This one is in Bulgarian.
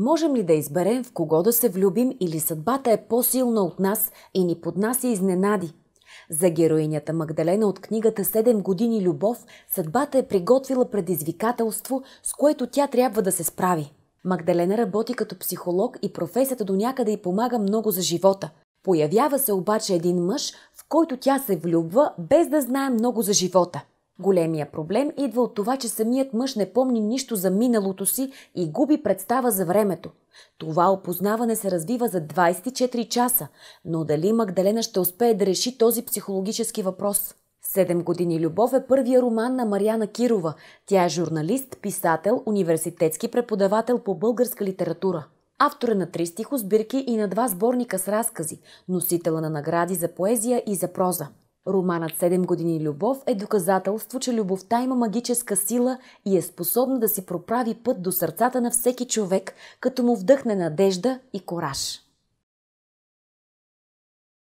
Можем ли да изберем в кого да се влюбим или съдбата е по-силна от нас и ни поднася изненади? За героинята Магдалена от книгата «Седем години любов» съдбата е приготвила предизвикателство, с което тя трябва да се справи. Магдалена работи като психолог и професията до някъде й помага много за живота. Появява се обаче един мъж, в който тя се влюбва, без да знае много за живота – Големия проблем идва от това, че самият мъж не помни нищо за миналото си и губи представа за времето. Това опознаване се развива за 24 часа, но дали Магдалена ще успее да реши този психологически въпрос? Седем години любов е първия роман на Марияна Кирова. Тя е журналист, писател, университетски преподавател по българска литература. Автор е на три стихосбирки и на два сборника с разкази, носителна на награди за поезия и за проза. Романът «Седем години любов» е доказателство, че любовта има магическа сила и е способна да си проправи път до сърцата на всеки човек, като му вдъхне надежда и кораж.